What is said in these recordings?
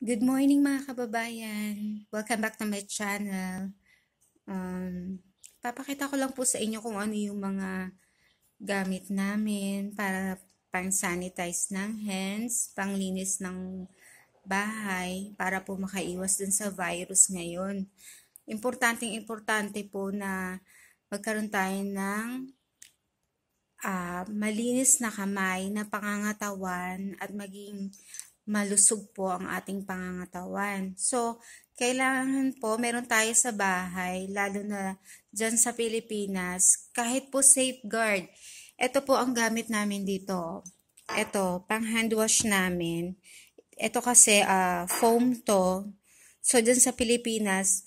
Good morning mga kababayan. Welcome back to my channel. Um, papakita ko lang po sa inyo kung ano yung mga gamit namin para pang-sanitize ng hands, panglinis ng bahay, para po makaiwas dun sa virus ngayon. Importanteng importante po na magkaroon tayo ng uh, malinis na kamay na pangangatawan at maging malusog po ang ating pangangatawan. So, kailangan po meron tayo sa bahay, lalo na dyan sa Pilipinas, kahit po safeguard. Ito po ang gamit namin dito. Ito, pang hand wash namin. Ito kasi uh, foam to. So, dyan sa Pilipinas,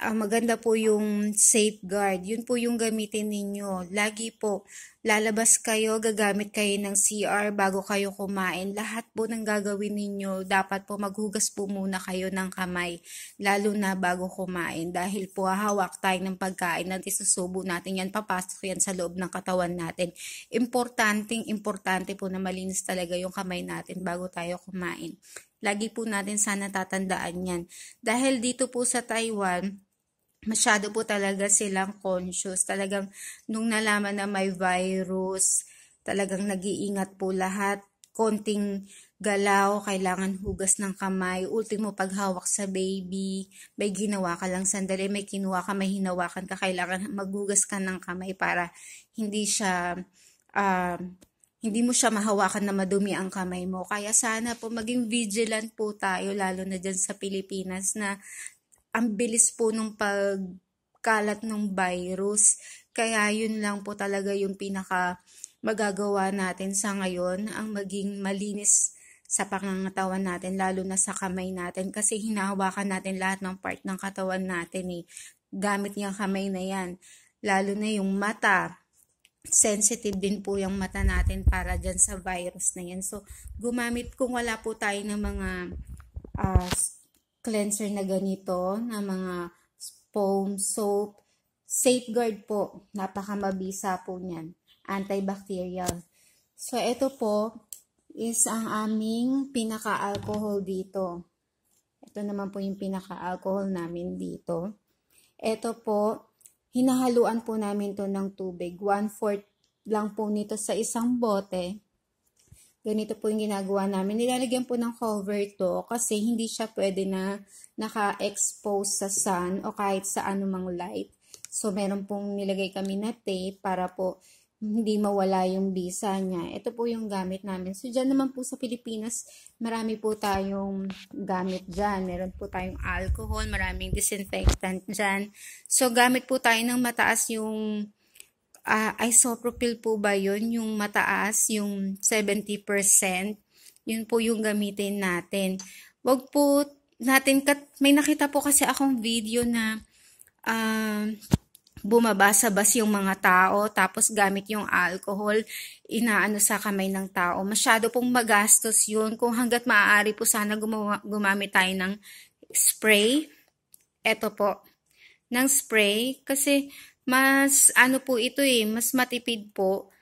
uh, maganda po yung safeguard. Yun po yung gamitin ninyo. Lagi po, lalabas kayo, gagamit kayo ng CR bago kayo kumain. Lahat po ng gagawin ninyo, dapat po maghugas po muna kayo ng kamay, lalo na bago kumain. Dahil po hawak tayo ng pagkain at isusubo natin yan, papasok yan sa loob ng katawan natin. Importanting, importante po na malinis talaga yung kamay natin bago tayo kumain. Lagi po natin sana tatandaan yan. Dahil dito po sa Taiwan, masyado po talaga silang conscious. Talagang nung nalaman na may virus, talagang nag-iingat po lahat. Konting galaw, kailangan hugas ng kamay, ultimo paghawak sa baby, may ginawa ka lang sandali, may kinuha ka, may hinawakan ka, kailangan maghugas ka ng kamay para hindi siya, uh, hindi mo siya mahawakan na madumi ang kamay mo. Kaya sana po maging vigilant po tayo, lalo na dyan sa Pilipinas na ang bilis po nung pagkalat ng virus. Kaya yun lang po talaga yung pinaka magagawa natin sa ngayon, ang maging malinis sa pangangatawan natin, lalo na sa kamay natin kasi hinahawakan natin lahat ng part ng katawan natin eh. Gamit niyang kamay na yan. Lalo na yung mata, sensitive din po yung mata natin para dyan sa virus na yan. So, gumamit kung wala po tayo ng mga uh, cleanser na ganito, na mga foam, soap. Safeguard po. Napakamabisa po niyan. Antibacterial. So, ito po is ang aming pinaka-alcohol dito. Ito naman po yung pinaka-alcohol namin dito. Ito po, hinahaluan po namin to ng tubig. 1-4 lang po nito sa isang bote. Ganito po yung ginagawa namin. Nilalagyan po ng cover to kasi hindi siya pwede na naka-expose sa sun o kahit sa anumang light. So, meron pong nilagay kami na tape para po hindi mawala yung visa niya. Ito po yung gamit namin. So, dyan naman po sa Pilipinas, marami po tayong gamit dyan. Meron po tayong alcohol, maraming disinfectant dyan. So, gamit po tayo ng mataas yung uh, isopropyl po ba yun, yung mataas, yung 70%, yun po yung gamitin natin. Wag po natin, kat, may nakita po kasi akong video na uh, bumaba sa yung mga tao, tapos gamit yung alcohol, inaano sa kamay ng tao. Masyado pong magastos yun. Kung hanggat maaari po sana gumawa, gumamit tayo ng spray. Eto po, ng spray. Kasi mas ano po ito eh, mas matipid po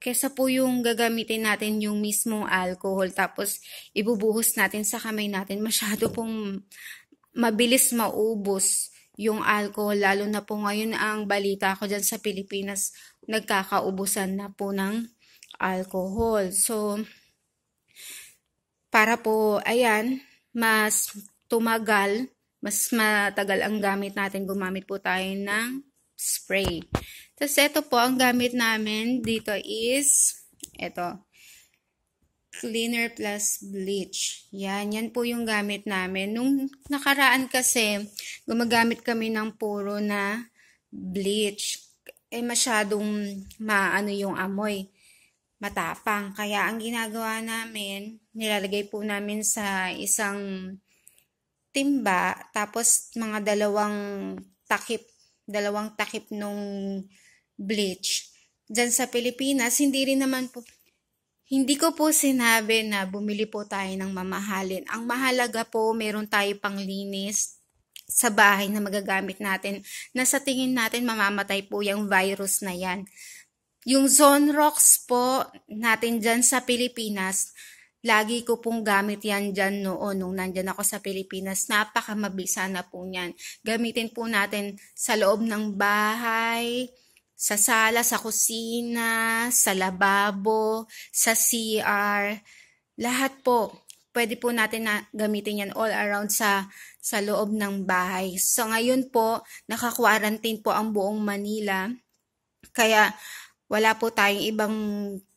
kesa po yung gagamitin natin yung mismong alcohol tapos ibubuhos natin sa kamay natin. Masyado pong mabilis maubos yung alcohol lalo na po ngayon ang balita ko dyan sa Pilipinas nagkakaubusan na po ng alcohol. So, para po, ayan, mas tumagal, mas matagal ang gamit natin. Gumamit po tayo ng spray. Tapos, ito po, ang gamit namin dito is, ito, cleaner plus bleach. Yan, yan po yung gamit namin. Nung nakaraan kasi, gumagamit kami ng puro na bleach. Eh, masyadong maano yung amoy. Matapang. Kaya, ang ginagawa namin, nilalagay po namin sa isang timba, tapos mga dalawang takip dalawang takip nung bleach. Diyan sa Pilipinas, hindi rin naman po, hindi ko po sinabi na bumili po tayo ng mamahalin. Ang mahalaga po, meron tayo panglinis sa bahay na magagamit natin na sa tingin natin mamamatay po yung virus na yan. Yung Zone Rocks po natin dyan sa Pilipinas, Lagi ko pong gamit yan dyan noon nung nandyan ako sa Pilipinas. Napakamabisa na po niyan. Gamitin po natin sa loob ng bahay, sa sala, sa kusina, sa lababo, sa CR. Lahat po. Pwede po natin na gamitin yan all around sa, sa loob ng bahay. So ngayon po, naka-quarantine po ang buong Manila. Kaya wala po tayong ibang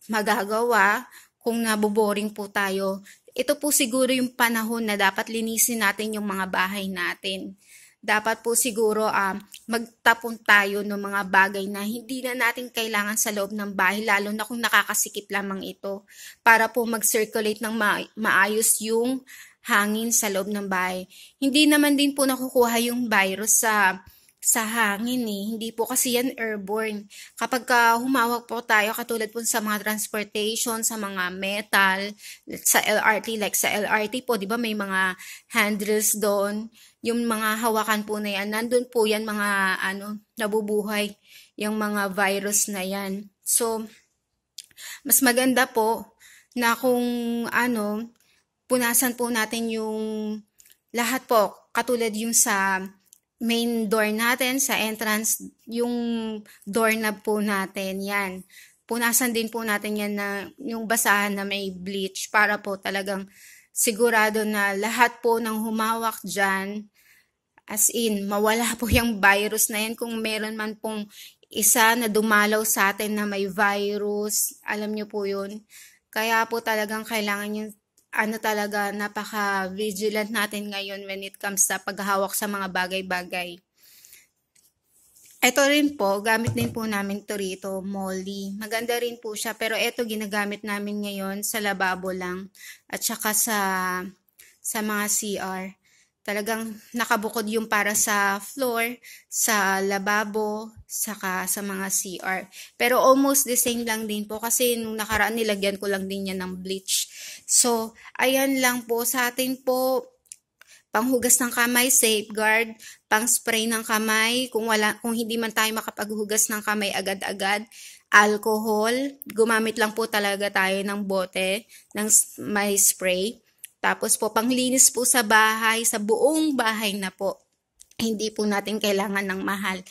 magagawa kung naboboring po tayo, ito po siguro yung panahon na dapat linisin natin yung mga bahay natin. Dapat po siguro um, magtapon tayo ng mga bagay na hindi na natin kailangan sa loob ng bahay, lalo na kung nakakasikip lamang ito, para po mag-circulate ng ma- maayos yung hangin sa loob ng bahay. Hindi naman din po nakukuha yung virus sa sa hangin eh. Hindi po kasi yan airborne. Kapag ka humawak po tayo, katulad po sa mga transportation, sa mga metal, sa LRT, like sa LRT po, di ba may mga handles doon. Yung mga hawakan po na yan, nandun po yan mga ano, nabubuhay, yung mga virus na yan. So, mas maganda po na kung ano, punasan po natin yung lahat po, katulad yung sa main door natin, sa entrance, yung door na po natin, yan. Punasan din po natin yan na yung basahan na may bleach para po talagang sigurado na lahat po ng humawak dyan, as in, mawala po yung virus na yan kung meron man pong isa na dumalaw sa atin na may virus, alam nyo po yun. Kaya po talagang kailangan yung ano talaga, napaka-vigilant natin ngayon when it comes sa paghahawak sa mga bagay-bagay. Ito rin po, gamit din po namin to rito, Molly. Maganda rin po siya, pero ito ginagamit namin ngayon sa lababo lang at saka sa, sa mga CR talagang nakabukod yung para sa floor, sa lababo, saka sa mga CR. Pero almost the same lang din po kasi nung nakaraan nilagyan ko lang din niya ng bleach. So, ayan lang po sa atin po panghugas ng kamay, safeguard, pang-spray ng kamay, kung, wala, kung hindi man tayo makapaghugas ng kamay agad-agad, alcohol, gumamit lang po talaga tayo ng bote, ng may spray. Tapos po, panglinis po sa bahay, sa buong bahay na po. Hindi po natin kailangan ng mahal.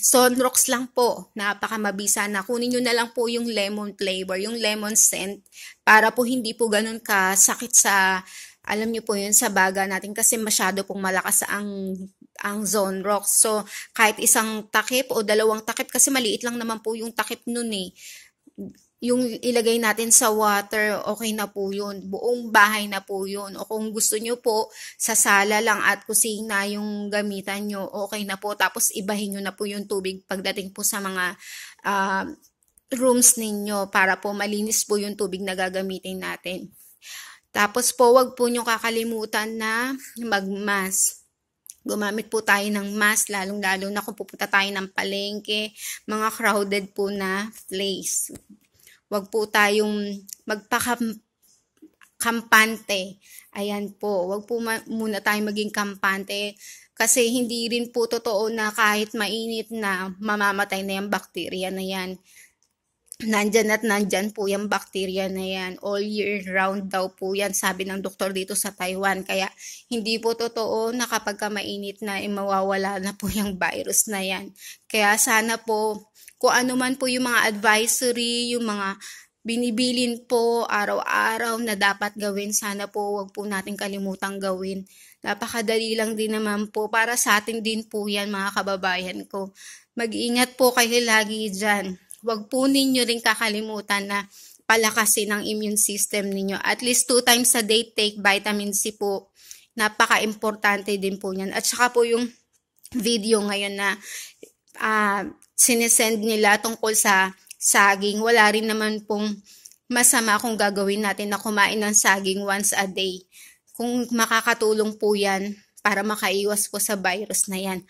Sunrox lang po, napaka mabisa na. Kunin nyo na lang po yung lemon flavor, yung lemon scent, para po hindi po ganun ka sakit sa, alam nyo po yun, sa baga natin kasi masyado pong malakas ang ang zone rocks. So, kahit isang takip o dalawang takip, kasi maliit lang naman po yung takip nun eh yung ilagay natin sa water, okay na po yun. Buong bahay na po yun. O kung gusto nyo po, sa sala lang at kusina yung gamitan nyo, okay na po. Tapos ibahin nyo na po yung tubig pagdating po sa mga uh, rooms ninyo para po malinis po yung tubig na gagamitin natin. Tapos po, wag po nyo kakalimutan na magmas gumamit po tayo ng mask, lalong-lalo na kung pupunta tayo ng palengke, mga crowded po na place wag po tayong magpakampante. Ayan po, wag po muna tayong maging kampante kasi hindi rin po totoo na kahit mainit na mamamatay na yung bakterya na yan. Nandyan at nandyan po yung bakterya na yan. All year round daw po yan, sabi ng doktor dito sa Taiwan. Kaya hindi po totoo na kapag mainit na, eh, mawawala na po yung virus na yan. Kaya sana po kung ano man po yung mga advisory, yung mga binibilin po araw-araw na dapat gawin. Sana po wag po natin kalimutang gawin. Napakadali lang din naman po. Para sa atin din po yan mga kababayan ko. Mag-ingat po kayo lagi dyan. Huwag po ninyo rin kakalimutan na palakasin ang immune system ninyo. At least two times a day take vitamin C po. Napaka-importante din po yan. At saka po yung video ngayon na uh, sinesend nila tungkol sa saging. Wala rin naman pong masama kung gagawin natin na kumain ng saging once a day. Kung makakatulong po yan para makaiwas po sa virus na yan.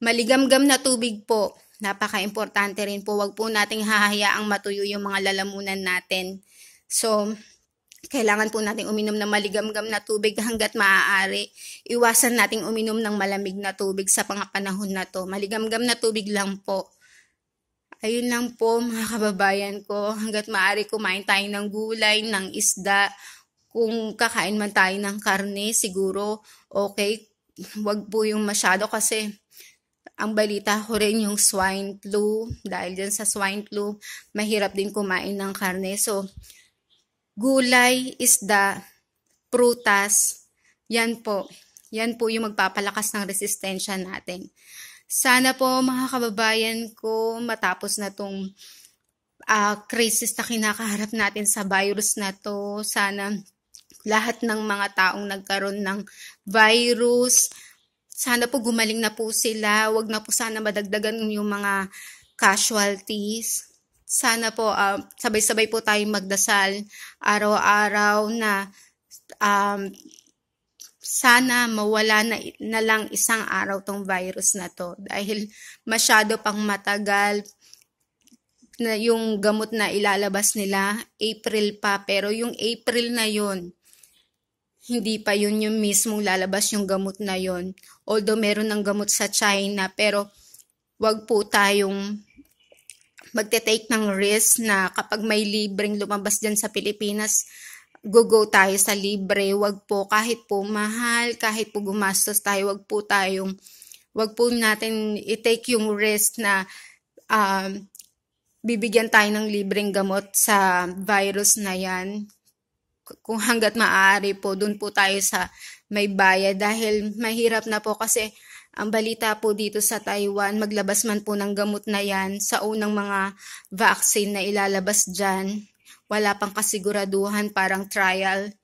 Maligamgam na tubig po. Napaka-importante rin po. Huwag po nating hahayaang matuyo yung mga lalamunan natin. So, kailangan po nating uminom ng maligamgam na tubig hanggat maaari. Iwasan nating uminom ng malamig na tubig sa pangapanahon na to. Maligamgam na tubig lang po. Ayun lang po mga kababayan ko. Hanggat maaari kumain tayo ng gulay, ng isda. Kung kakain man tayo ng karne, siguro okay. Huwag po yung masyado kasi ang balita ko rin yung swine flu. Dahil dyan sa swine flu, mahirap din kumain ng karne. So, gulay, isda, prutas, yan po. Yan po yung magpapalakas ng resistensya natin. Sana po mga kababayan ko matapos na tong uh, crisis na kinakaharap natin sa virus na to. Sana lahat ng mga taong nagkaroon ng virus, sana po gumaling na po sila. wag na po sana madagdagan yung mga casualties sana po uh, sabay-sabay po tayong magdasal araw-araw na um, sana mawala na, na lang isang araw tong virus na to dahil masyado pang matagal na yung gamot na ilalabas nila April pa pero yung April na yun hindi pa yun yung mismong lalabas yung gamot na yun although meron ng gamot sa China pero wag po tayong magte-take ng risk na kapag may libreng lumabas dyan sa Pilipinas, go-go tayo sa libre. Wag po, kahit po mahal, kahit po gumastos tayo, wag po tayong, wag po natin i-take yung risk na uh, bibigyan tayo ng libreng gamot sa virus na yan. Kung hanggat maaari po, dun po tayo sa may bayad dahil mahirap na po kasi ang balita po dito sa Taiwan, maglabas man po ng gamot na yan sa unang mga vaccine na ilalabas dyan. Wala pang kasiguraduhan, parang trial.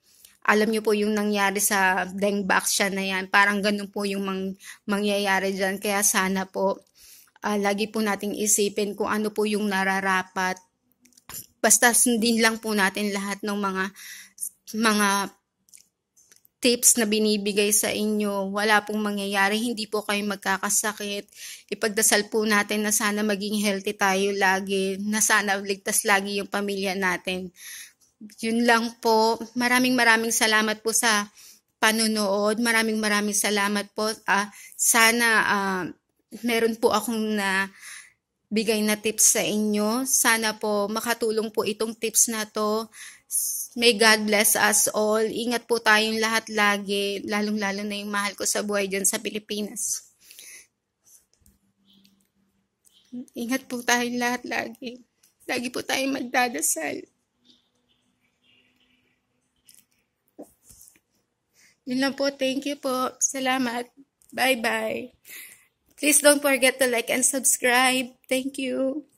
Alam nyo po yung nangyari sa dengue vaccine na yan. Parang ganun po yung mang, mangyayari dyan. Kaya sana po, uh, lagi po nating isipin kung ano po yung nararapat. Basta sundin lang po natin lahat ng mga mga tips na binibigay sa inyo, wala pong mangyayari, hindi po kayo magkakasakit. Ipagdasal po natin na sana maging healthy tayo lagi, na sana ligtas lagi yung pamilya natin. Yun lang po. Maraming maraming salamat po sa panonood. Maraming maraming salamat po. Uh, sana uh, meron po akong na bigay na tips sa inyo. Sana po makatulong po itong tips na to may God bless us all. Ingat po tayong lahat lagi, lalong-lalo na yung mahal ko sa buhay dyan sa Pilipinas. Ingat po tayong lahat lagi. Lagi po tayong magdadasal. Yun lang po. Thank you po. Salamat. Bye-bye. Please don't forget to like and subscribe. Thank you.